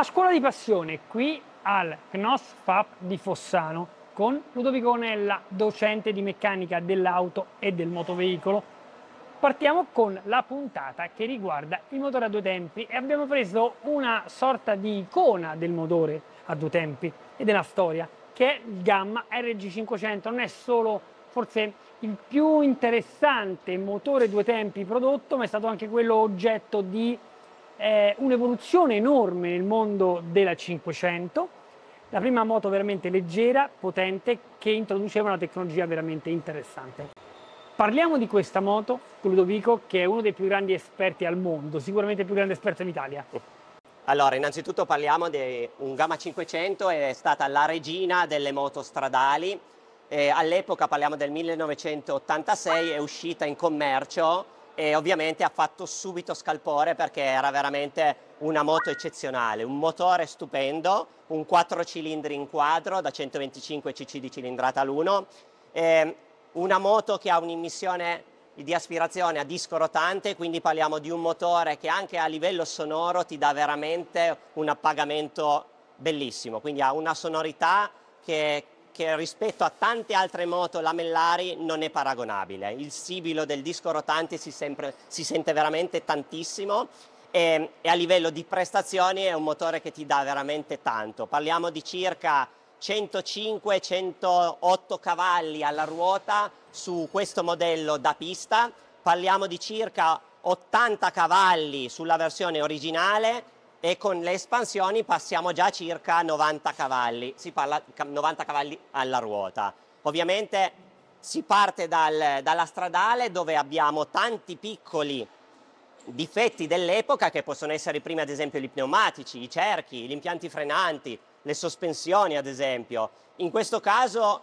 a scuola di passione qui al CNOS FAP di Fossano con Ludovico Nella, docente di meccanica dell'auto e del motoveicolo. Partiamo con la puntata che riguarda il motore a due tempi e abbiamo preso una sorta di icona del motore a due tempi e della storia che è il Gamma RG500, non è solo forse il più interessante motore due tempi prodotto ma è stato anche quello oggetto di eh, un'evoluzione enorme nel mondo della 500, la prima moto veramente leggera, potente, che introduceva una tecnologia veramente interessante. Parliamo di questa moto con Ludovico, che è uno dei più grandi esperti al mondo, sicuramente il più grande esperto in Italia. Allora, innanzitutto parliamo di un Gamma 500, è stata la regina delle moto stradali. Eh, all'epoca, parliamo del 1986, è uscita in commercio e ovviamente ha fatto subito scalpore perché era veramente una moto eccezionale, un motore stupendo, un 4 cilindri in quadro da 125 cc di cilindrata l'uno, una moto che ha un'immissione di aspirazione a disco rotante, quindi parliamo di un motore che anche a livello sonoro ti dà veramente un appagamento bellissimo, quindi ha una sonorità che che rispetto a tante altre moto lamellari non è paragonabile. Il sibilo del disco rotante si, sempre, si sente veramente tantissimo e, e, a livello di prestazioni è un motore che ti dà veramente tanto. Parliamo di circa 105-108 cavalli alla ruota su questo modello da pista, parliamo di circa 80 cavalli sulla versione originale e con le espansioni passiamo già a circa 90 cavalli, si parla 90 cavalli alla ruota. Ovviamente si parte dal, dalla stradale dove abbiamo tanti piccoli difetti dell'epoca che possono essere i primi ad esempio gli pneumatici, i cerchi, gli impianti frenanti, le sospensioni ad esempio. In questo caso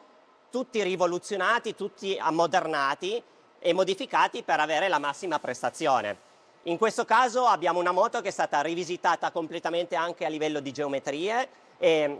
tutti rivoluzionati, tutti ammodernati e modificati per avere la massima prestazione. In questo caso abbiamo una moto che è stata rivisitata completamente anche a livello di geometrie,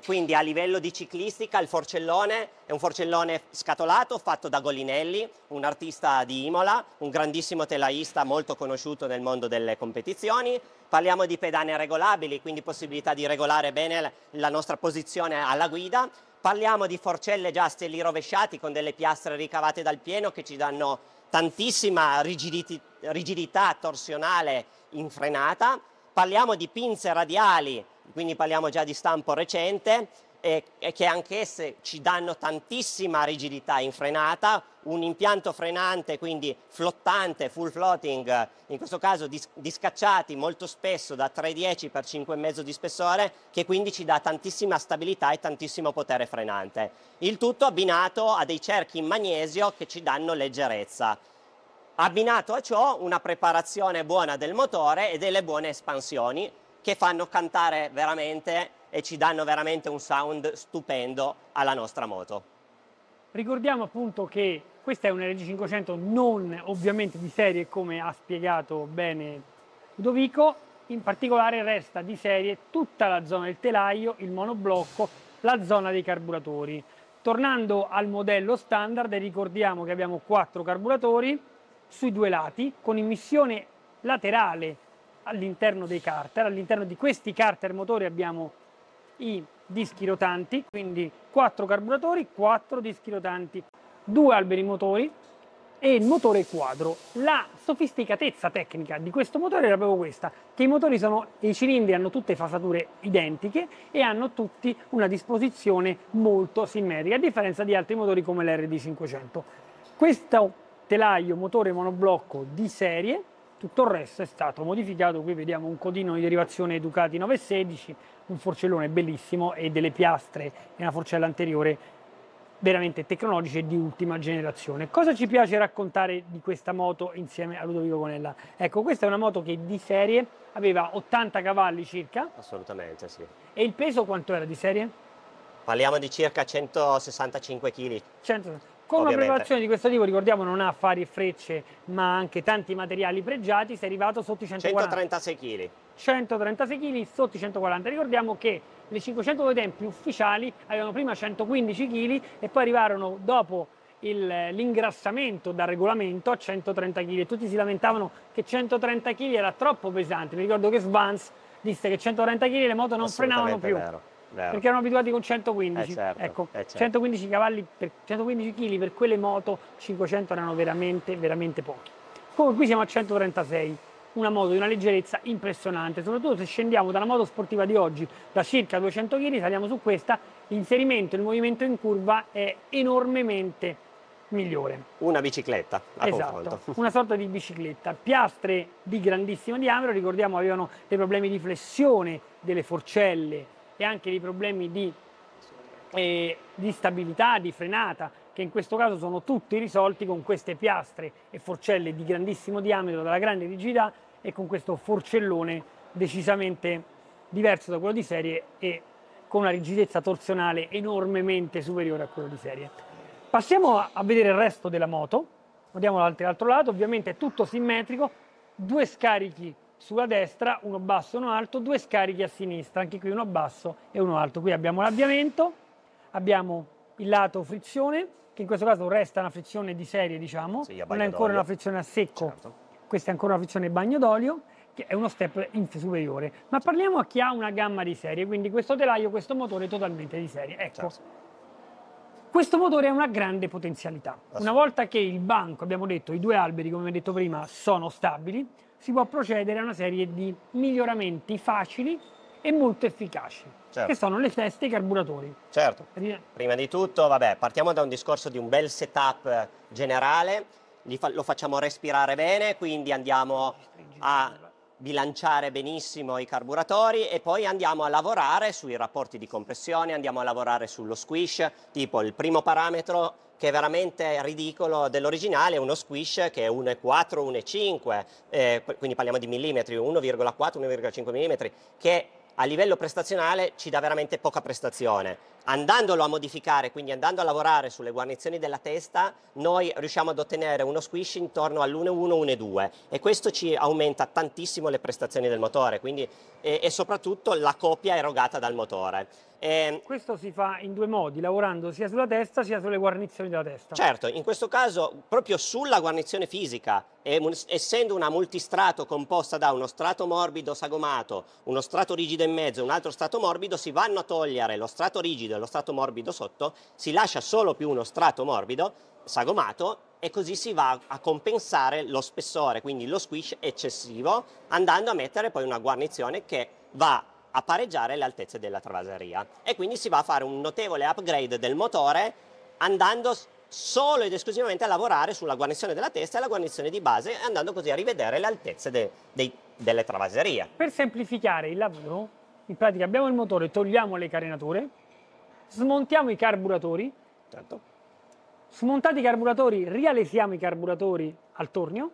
quindi a livello di ciclistica il forcellone è un forcellone scatolato fatto da Golinelli, un artista di Imola, un grandissimo telaista molto conosciuto nel mondo delle competizioni. Parliamo di pedane regolabili, quindi possibilità di regolare bene la nostra posizione alla guida. Parliamo di forcelle già a steli rovesciati con delle piastre ricavate dal pieno che ci danno tantissima rigidità, rigidità torsionale infrenata, parliamo di pinze radiali, quindi parliamo già di stampo recente, e che anch'esse ci danno tantissima rigidità in frenata, un impianto frenante, quindi flottante, full floating, in questo caso dis- discacciati molto spesso da 3,10 per 5,5 di spessore, che quindi ci dà tantissima stabilità e tantissimo potere frenante. Il tutto abbinato a dei cerchi in magnesio che ci danno leggerezza. Abbinato a ciò una preparazione buona del motore e delle buone espansioni che fanno cantare veramente e ci danno veramente un sound stupendo alla nostra moto. Ricordiamo appunto che questa è una RG500 non ovviamente di serie come ha spiegato bene Ludovico, in particolare resta di serie tutta la zona del telaio, il monoblocco, la zona dei carburatori. Tornando al modello standard ricordiamo che abbiamo quattro carburatori sui due lati con immissione laterale all'interno dei carter, all'interno di questi carter motori abbiamo i dischi rotanti, quindi quattro carburatori, quattro dischi rotanti, due alberi motori e il motore quadro. La sofisticatezza tecnica di questo motore era proprio questa, che i motori sono, i cilindri hanno tutte fasature identiche e hanno tutti una disposizione molto simmetrica, a differenza di altri motori come l'RD500. Questo telaio motore monoblocco di serie tutto il resto è stato modificato, qui vediamo un codino di derivazione Ducati 916, un forcellone bellissimo e delle piastre e una forcella anteriore veramente tecnologiche di ultima generazione. Cosa ci piace raccontare di questa moto insieme a Ludovico Conella? Ecco, questa è una moto che di serie aveva 80 cavalli circa. Assolutamente, sì. E il peso quanto era di serie? Parliamo di circa 165 kg. 100... Con ovviamente. una preparazione di questo tipo, ricordiamo, non ha affari e frecce, ma anche tanti materiali pregiati, sei arrivato sotto i 140. 136 kg. 136 kg sotto i 140. Ricordiamo che le 500 502 tempi ufficiali avevano prima 115 kg e poi arrivarono dopo l'ingrassamento dal regolamento a 130 kg. Tutti si lamentavano che 130 kg era troppo pesante. Mi ricordo che Svans disse che 130 kg le moto non frenavano più. Vero. Vero. perché erano abituati con 115. Eh certo, ecco, eh certo. 115 cavalli per 115 kg per quelle moto 500 erano veramente, veramente pochi. Come qui siamo a 136, una moto di una leggerezza impressionante, soprattutto se scendiamo dalla moto sportiva di oggi da circa 200 kg, saliamo su questa, l'inserimento, il movimento in curva è enormemente migliore. Una bicicletta a esatto, confronto. una sorta di bicicletta. Piastre di grandissimo diametro, ricordiamo avevano dei problemi di flessione delle forcelle e anche dei problemi di, eh, di stabilità, di frenata, che in questo caso sono tutti risolti con queste piastre e forcelle di grandissimo diametro, dalla grande rigidità e con questo forcellone decisamente diverso da quello di serie e con una rigidezza torsionale enormemente superiore a quello di serie. Passiamo a vedere il resto della moto, andiamo dall'altro lato, ovviamente è tutto simmetrico, due scarichi sulla destra, uno basso, e uno alto, due scarichi a sinistra, anche qui uno basso e uno alto. Qui abbiamo l'avviamento, abbiamo il lato frizione, che in questo caso resta una frizione di serie, diciamo, sì, non è ancora una frizione a secco, certo. questa è ancora una frizione bagno d'olio, che è uno step superiore. Ma parliamo a chi ha una gamma di serie, quindi questo telaio, questo motore totalmente di serie. Ecco. Certo. Questo motore ha una grande potenzialità. Una volta che il banco, abbiamo detto, i due alberi, come vi ho detto prima, sono stabili, si può procedere a una serie di miglioramenti facili e molto efficaci, certo. che sono le teste e i carburatori. Certo, prima di tutto, vabbè, partiamo da un discorso di un bel setup generale, fa lo facciamo respirare bene, quindi andiamo a bilanciare benissimo i carburatori e poi andiamo a lavorare sui rapporti di compressione, andiamo a lavorare sullo squish, tipo il primo parametro che è veramente ridicolo dell'originale è uno squish che è 1,4, 1,5, eh, quindi parliamo di millimetri, 1,4, 1,5 mm, che a livello prestazionale ci dà veramente poca prestazione andandolo a modificare, quindi andando a lavorare sulle guarnizioni della testa, noi riusciamo ad ottenere uno squish intorno all'1,1-1,2 e questo ci aumenta tantissimo le prestazioni del motore quindi, e, e soprattutto la coppia erogata dal motore. E... Ehm, questo si fa in due modi, lavorando sia sulla testa sia sulle guarnizioni della testa. Certo, in questo caso proprio sulla guarnizione fisica, essendo una multistrato composta da uno strato morbido sagomato, uno strato rigido in mezzo e un altro strato morbido, si vanno a togliere lo strato rigido lo strato morbido sotto, si lascia solo più uno strato morbido, sagomato, e così si va a compensare lo spessore, quindi lo squish eccessivo, andando a mettere poi una guarnizione che va a pareggiare le altezze della travaseria. E quindi si va a fare un notevole upgrade del motore andando solo ed esclusivamente a lavorare sulla guarnizione della testa e la guarnizione di base, andando così a rivedere le altezze de, de, delle travaserie. Per semplificare il lavoro, in pratica abbiamo il motore, togliamo le carenature, smontiamo i carburatori, certo. smontati i carburatori rialesiamo i carburatori al tornio,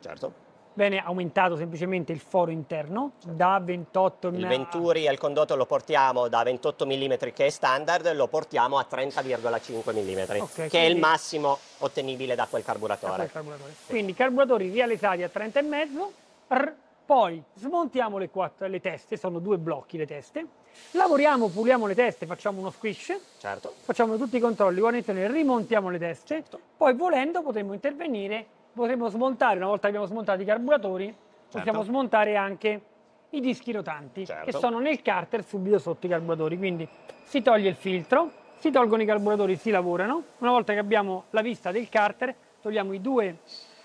certo. Bene, aumentato semplicemente il foro interno certo. da 28 mm. Il Venturi al condotto lo portiamo da 28 mm che è standard, lo portiamo a 30,5 mm, okay, che è il massimo ottenibile da quel carburatore. Da quel carburatore. Sì. Quindi carburatori rialesati a 30,5, poi smontiamo le, quattro, le teste, sono due blocchi le teste, Lavoriamo, puliamo le teste, facciamo uno squish, certo. facciamo tutti i controlli, rimontiamo le teste, certo. poi volendo potremmo intervenire, potremmo smontare, una volta che abbiamo smontato i carburatori, certo. possiamo smontare anche i dischi rotanti che certo. sono nel carter subito sotto i carburatori, quindi si toglie il filtro, si tolgono i carburatori, si lavorano, una volta che abbiamo la vista del carter togliamo i due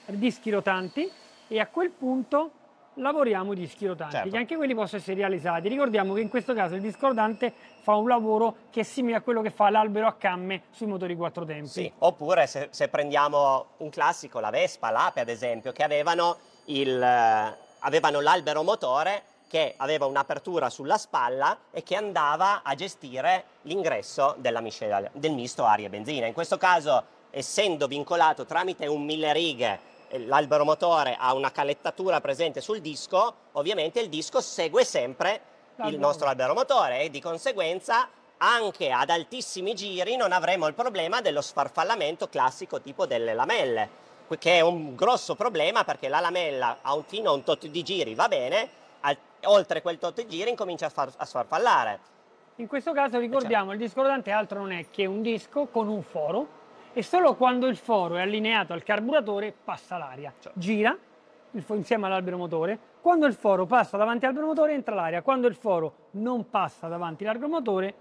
dischi rotanti e a quel punto lavoriamo di schirotanti, certo. che anche quelli possono essere realizzati. Ricordiamo che in questo caso il discordante fa un lavoro che è simile a quello che fa l'albero a camme sui motori quattro tempi. Sì, oppure se, se prendiamo un classico, la Vespa, l'Ape ad esempio, che avevano, il, avevano l'albero motore che aveva un'apertura sulla spalla e che andava a gestire l'ingresso della miscela, del misto aria e benzina. In questo caso, essendo vincolato tramite un mille righe l'albero motore ha una calettatura presente sul disco, ovviamente il disco segue sempre il nostro albero motore e di conseguenza anche ad altissimi giri non avremo il problema dello sfarfallamento classico tipo delle lamelle, che è un grosso problema perché la lamella a un, fino a un tot di giri va bene, al, oltre quel tot di giri incomincia a, far, a sfarfallare. In questo caso eh, ricordiamo, certo. il disco rodante altro non è che un disco con un foro e solo quando il foro è allineato al carburatore passa l'aria. Certo. Gira insieme all'albero motore. Quando il foro passa davanti all'albero motore entra l'aria. Quando il foro non passa davanti all'albero motore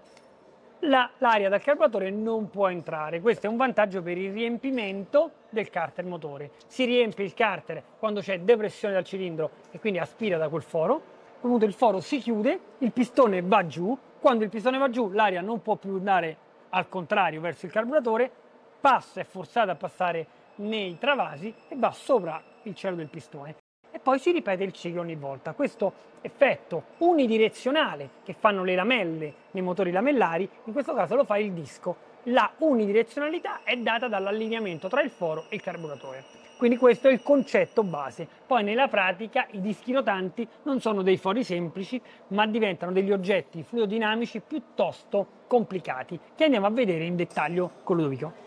la, l'aria dal carburatore non può entrare. Questo è un vantaggio per il riempimento del carter motore. Si riempie il carter quando c'è depressione dal cilindro e quindi aspira da quel foro. Comunque il foro si chiude, il pistone va giù. Quando il pistone va giù l'aria non può più andare al contrario verso il carburatore, passa, è forzato a passare nei travasi e va sopra il cielo del pistone. E poi si ripete il ciclo ogni volta. Questo effetto unidirezionale che fanno le lamelle nei motori lamellari, in questo caso lo fa il disco. La unidirezionalità è data dall'allineamento tra il foro e il carburatore. Quindi questo è il concetto base. Poi nella pratica i dischi rotanti non sono dei fori semplici, ma diventano degli oggetti fluidodinamici piuttosto complicati, che andiamo a vedere in dettaglio con Ludovico.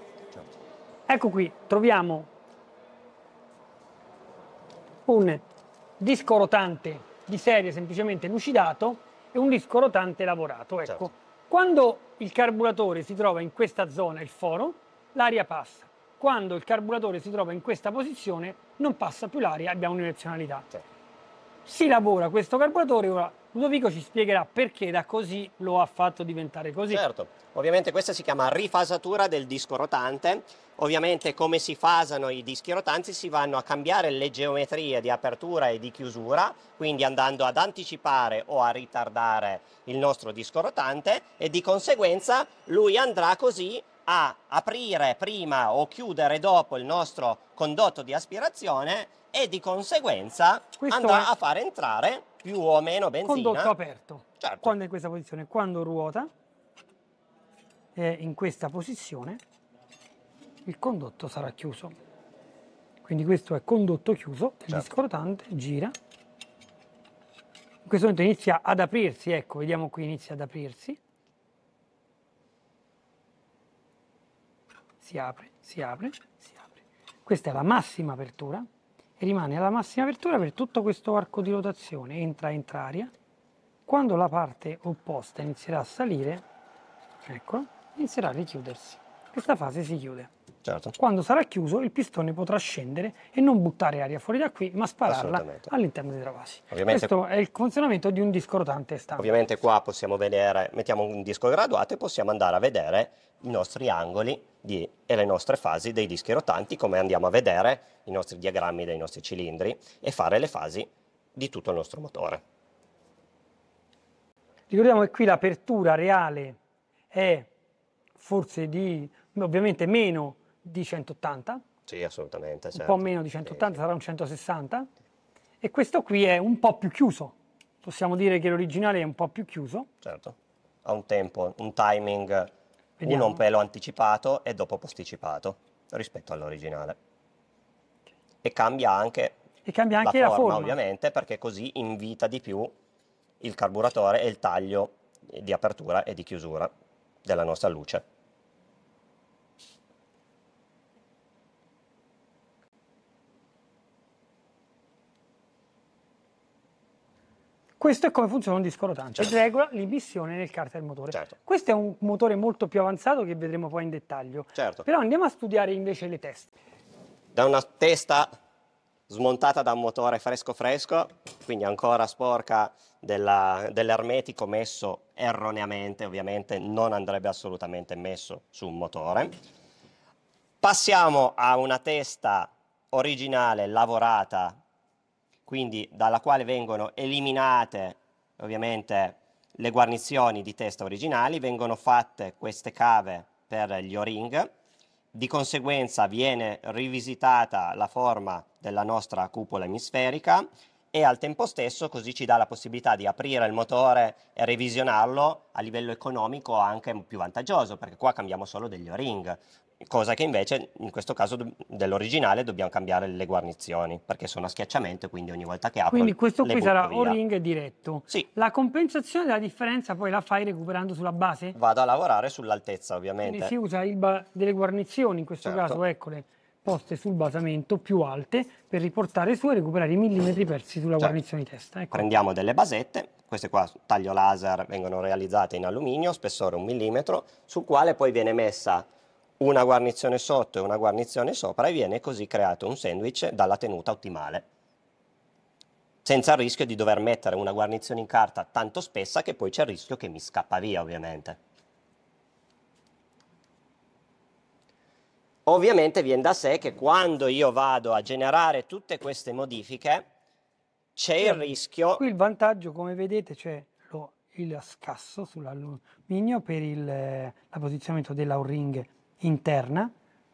Ecco qui, troviamo un disco rotante di serie semplicemente lucidato e un disco rotante lavorato. Ecco. Certo. Quando il carburatore si trova in questa zona, il foro, l'aria passa. Quando il carburatore si trova in questa posizione, non passa più l'aria, abbiamo un'irrazionalità. Certo. Si lavora questo carburatore, ora Ludovico ci spiegherà perché da così lo ha fatto diventare così. Certo, ovviamente questa si chiama rifasatura del disco rotante. Ovviamente come si fasano i dischi rotanti si vanno a cambiare le geometrie di apertura e di chiusura, quindi andando ad anticipare o a ritardare il nostro disco rotante e di conseguenza lui andrà così a aprire prima o chiudere dopo il nostro condotto di aspirazione e di conseguenza Questo andrà è... a far entrare più o meno benzina. Condotto aperto. Certo. Quando è in questa posizione, quando ruota, è in questa posizione, il condotto sarà chiuso. Quindi questo è condotto chiuso, certo. il disco rotante gira. In questo momento inizia ad aprirsi, ecco, vediamo qui inizia ad aprirsi. Si apre, si apre, si apre. Questa è la massima apertura rimane alla massima apertura per tutto questo arco di rotazione, entra, entra aria. Quando la parte opposta inizierà a salire, eccolo, inizierà a richiudersi. Questa fase si chiude. Certo. Quando sarà chiuso il pistone potrà scendere e non buttare aria fuori da qui, ma spararla all'interno dei travasi. Ovviamente, Questo è il funzionamento di un disco rotante standard. Ovviamente qua possiamo vedere, mettiamo un disco graduato e possiamo andare a vedere i nostri angoli di, e le nostre fasi dei dischi rotanti, come andiamo a vedere i nostri diagrammi dei nostri cilindri e fare le fasi di tutto il nostro motore. Ricordiamo che qui l'apertura reale è forse di, ovviamente meno di 180. Sì, assolutamente. Un certo. po' meno di 180, sì. sarà un 160. E questo qui è un po' più chiuso. Possiamo dire che l'originale è un po' più chiuso. Certo. Ha un tempo, un timing Vediamo. uno un pelo anticipato e dopo posticipato rispetto all'originale. E cambia anche, e cambia anche la, forma, la, forma, ovviamente, perché così invita di più il carburatore e il taglio di apertura e di chiusura della nostra luce. Questo è come funziona un disco rotante, certo. regola l'immissione nel carter motore. Certo. Questo è un motore molto più avanzato che vedremo poi in dettaglio. Certo. Però andiamo a studiare invece le teste. Da una testa smontata da un motore fresco fresco, quindi ancora sporca dell'ermetico messo erroneamente, ovviamente non andrebbe assolutamente messo su un motore. Passiamo a una testa originale lavorata quindi dalla quale vengono eliminate ovviamente le guarnizioni di testa originali, vengono fatte queste cave per gli o-ring, di conseguenza viene rivisitata la forma della nostra cupola emisferica e al tempo stesso così ci dà la possibilità di aprire il motore e revisionarlo a livello economico anche più vantaggioso perché qua cambiamo solo degli o-ring cosa che invece in questo caso dell'originale dobbiamo cambiare le guarnizioni perché sono a schiacciamento quindi ogni volta che apro quindi questo qui sarà via. o-ring diretto sì. la compensazione della differenza poi la fai recuperando sulla base? vado a lavorare sull'altezza ovviamente quindi si usa il delle guarnizioni in questo certo. caso eccole poste sul basamento più alte per riportare su e recuperare i millimetri persi sulla certo. guarnizione di testa ecco. prendiamo delle basette queste qua taglio laser vengono realizzate in alluminio spessore un millimetro sul quale poi viene messa una guarnizione sotto e una guarnizione sopra e viene così creato un sandwich dalla tenuta ottimale senza il rischio di dover mettere una guarnizione in carta tanto spessa che poi c'è il rischio che mi scappa via ovviamente. Ovviamente viene da sé che quando io vado a generare tutte queste modifiche c'è il rischio... Qui il vantaggio come vedete c'è il scasso sull'alluminio per il, eh, l'apposizionamento O-ring interna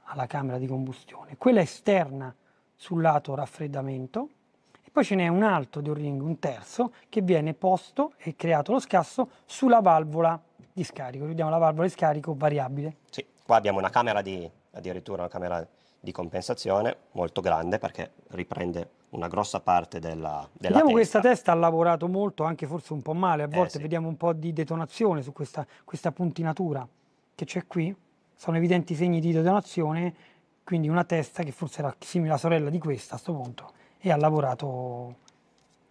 alla camera di combustione, quella esterna sul lato raffreddamento e poi ce n'è un altro di ring, un terzo che viene posto e creato lo scasso sulla valvola di scarico, vediamo la valvola di scarico variabile. Sì, qua abbiamo una camera di addirittura una camera di compensazione molto grande perché riprende una grossa parte della, della vediamo testa. questa testa ha lavorato molto, anche forse un po' male, a eh, volte eh, sì. vediamo un po' di detonazione su questa, questa puntinatura che c'è qui sono evidenti segni di detonazione, quindi una testa che forse era simile alla sorella di questa a questo punto e ha lavorato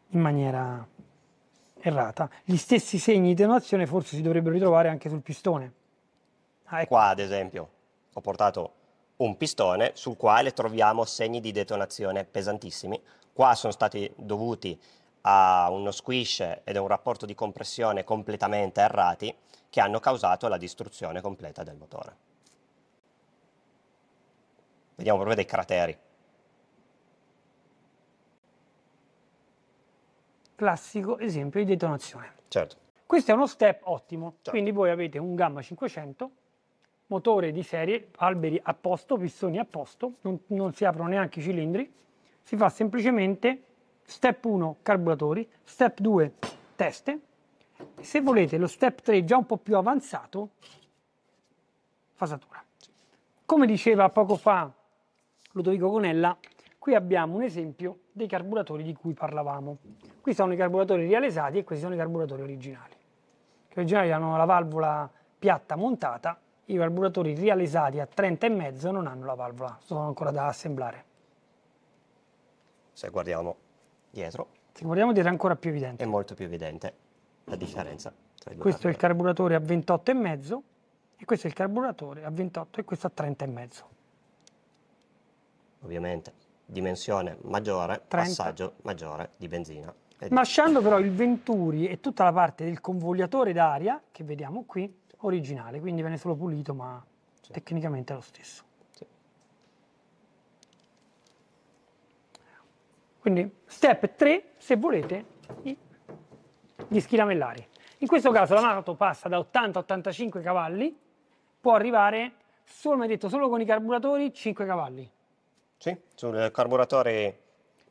in maniera errata. Gli stessi segni di detonazione forse si dovrebbero ritrovare anche sul pistone. Ah, ecco. Qua ad esempio ho portato un pistone sul quale troviamo segni di detonazione pesantissimi. Qua sono stati dovuti a uno squish ed a un rapporto di compressione completamente errati che hanno causato la distruzione completa del motore. Vediamo proprio dei crateri. Classico esempio di detonazione. Certo. Questo è uno step ottimo, certo. quindi voi avete un Gamma 500, motore di serie, alberi a posto, pistoni a posto, non, non si aprono neanche i cilindri, si fa semplicemente step 1 carburatori, step 2 teste, se volete lo step 3 già un po' più avanzato, fasatura. Come diceva poco fa Ludovico Conella, qui abbiamo un esempio dei carburatori di cui parlavamo. Qui sono i carburatori rialesati e questi sono i carburatori originali. Che originali hanno la valvola piatta montata, i carburatori rialesati a 30,5 non hanno la valvola, sono ancora da assemblare. Se guardiamo dietro. Se guardiamo dietro è ancora più evidente. È molto più evidente la differenza. Tra i due questo è il carburatore a 28,5 e questo è il carburatore a 28 e questo a 30,5 ovviamente dimensione maggiore, 30. passaggio maggiore di benzina. Lasciando però il Venturi e tutta la parte del convogliatore d'aria, che vediamo qui, originale, quindi viene solo pulito, ma sì. tecnicamente è lo stesso. Sì. Quindi step 3, se volete, gli lamellari. In questo caso la moto passa da 80 a 85 cavalli, può arrivare, solo, mi detto, solo con i carburatori 5 cavalli. Sì, sul carburatore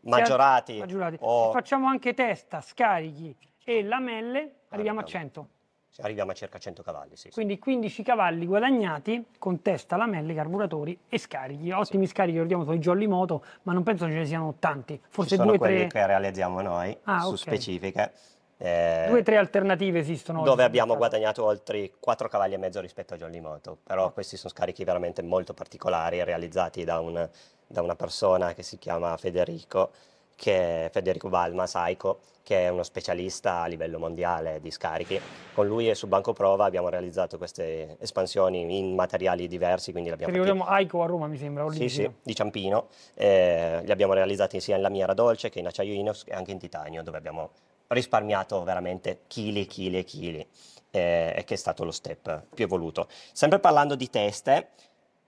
maggiorati. maggiorati. O... facciamo anche testa, scarichi e lamelle, arriviamo, arriviamo. a 100. Sì, arriviamo a circa 100 cavalli, sì, Quindi 15 cavalli guadagnati con testa, lamelle, carburatori e scarichi. Ottimi scarichi, ricordiamo, sono i Jolly Moto, ma non penso ce ne siano tanti. Forse Ci sono due, quelli tre... che realizziamo noi, ah, su okay. specifiche. Eh, Due o tre alternative esistono. Dove abbiamo guadagnato oltre 4 cavalli e mezzo rispetto a Jolly Moto, però ah. questi sono scarichi veramente molto particolari realizzati da un da una persona che si chiama Federico, che è Federico Balma, Saico, che è uno specialista a livello mondiale di scarichi. Con lui e su Banco Prova abbiamo realizzato queste espansioni in materiali diversi, quindi l'abbiamo fatti... Ricordiamo Aiko a Roma, mi sembra, o Sì, sì, di Ciampino. Eh, li abbiamo realizzati sia in lamiera dolce che in acciaio inox e anche in titanio, dove abbiamo risparmiato veramente chili, chili e chili, eh, che è stato lo step più evoluto. Sempre parlando di teste,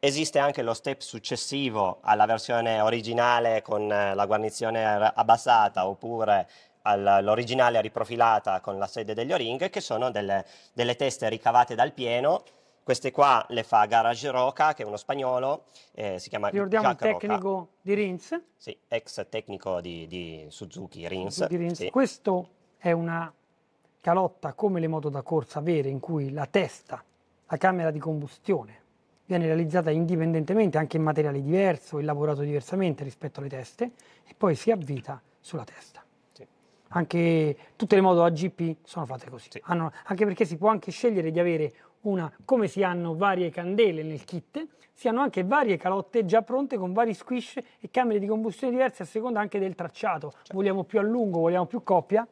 Esiste anche lo step successivo alla versione originale con eh, la guarnizione abbassata oppure all'originale riprofilata con la sede degli o-ring che sono delle, delle teste ricavate dal pieno queste qua le fa Garage Roca, che è uno spagnolo, eh, si chiama Ricordiamo il tecnico Roca. di Rins. Sì, ex tecnico di, di Suzuki Rins. Suzuki Rins. Sì. Questo è una calotta come le moto da corsa vere, in cui la testa, la camera di combustione, viene realizzata indipendentemente anche in materiale diverso, elaborato diversamente rispetto alle teste e poi si avvita sulla testa. Sì. Anche tutte le moto AGP sono fatte così, sì. hanno, anche perché si può anche scegliere di avere una, come si hanno varie candele nel kit, si hanno anche varie calotte già pronte con vari squish e camere di combustione diverse a seconda anche del tracciato, certo. vogliamo più a lungo, vogliamo più coppia,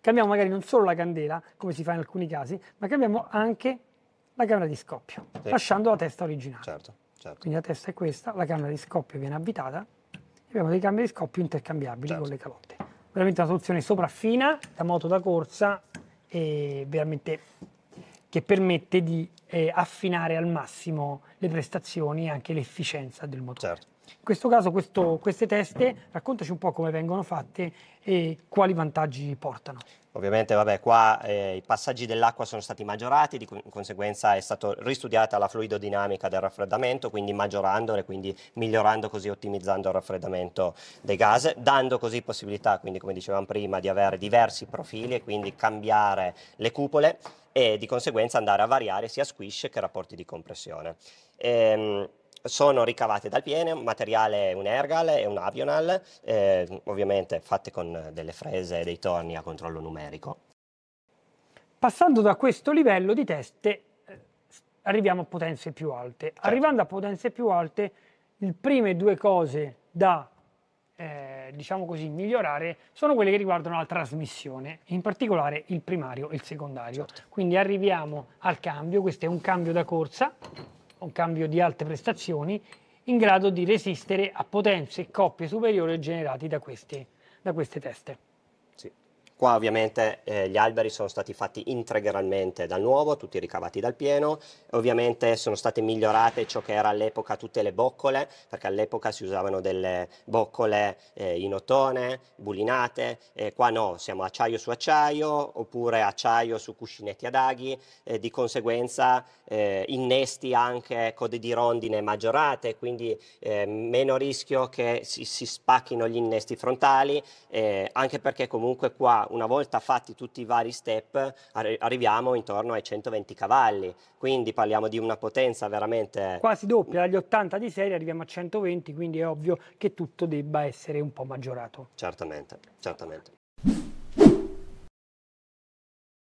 cambiamo magari non solo la candela, come si fa in alcuni casi, ma cambiamo anche la camera di scoppio, sì. lasciando la testa originale. Certo, certo. Quindi la testa è questa, la camera di scoppio viene avvitata e abbiamo dei cambi di scoppio intercambiabili certo. con le calotte. Veramente una soluzione sopraffina da moto da corsa e veramente che permette di eh, affinare al massimo le prestazioni e anche l'efficienza del motore. Certo. In questo caso questo, queste teste, raccontaci un po' come vengono fatte e quali vantaggi portano. Ovviamente, vabbè, qua eh, i passaggi dell'acqua sono stati maggiorati, di conseguenza è stata ristudiata la fluidodinamica del raffreddamento, quindi maggiorandola quindi migliorando così, ottimizzando il raffreddamento dei gas, dando così possibilità, quindi come dicevamo prima, di avere diversi profili e quindi cambiare le cupole e di conseguenza andare a variare sia squish che rapporti di compressione. Ehm, sono ricavate dal piene, un materiale, un ergal e un avional, eh, ovviamente fatte con delle frese e dei torni a controllo numerico. Passando da questo livello di teste eh, arriviamo a potenze più alte. Certo. Arrivando a potenze più alte, le prime due cose da eh, diciamo così, migliorare sono quelle che riguardano la trasmissione, in particolare il primario e il secondario. Certo. Quindi arriviamo al cambio, questo è un cambio da corsa, un cambio di alte prestazioni, in grado di resistere a potenze e coppie superiori generate da queste, da queste teste. Qua ovviamente eh, gli alberi sono stati fatti integralmente dal nuovo, tutti ricavati dal pieno, ovviamente sono state migliorate ciò che era all'epoca tutte le boccole, perché all'epoca si usavano delle boccole eh, in ottone, bulinate, E qua no, siamo acciaio su acciaio oppure acciaio su cuscinetti ad aghi, di conseguenza eh, innesti anche code di rondine maggiorate, quindi eh, meno rischio che si, si, spacchino gli innesti frontali, eh, anche perché comunque qua una volta fatti tutti i vari step arriviamo intorno ai 120 cavalli, quindi parliamo di una potenza veramente... Quasi doppia, dagli 80 di serie arriviamo a 120, quindi è ovvio che tutto debba essere un po' maggiorato. Certamente, certamente.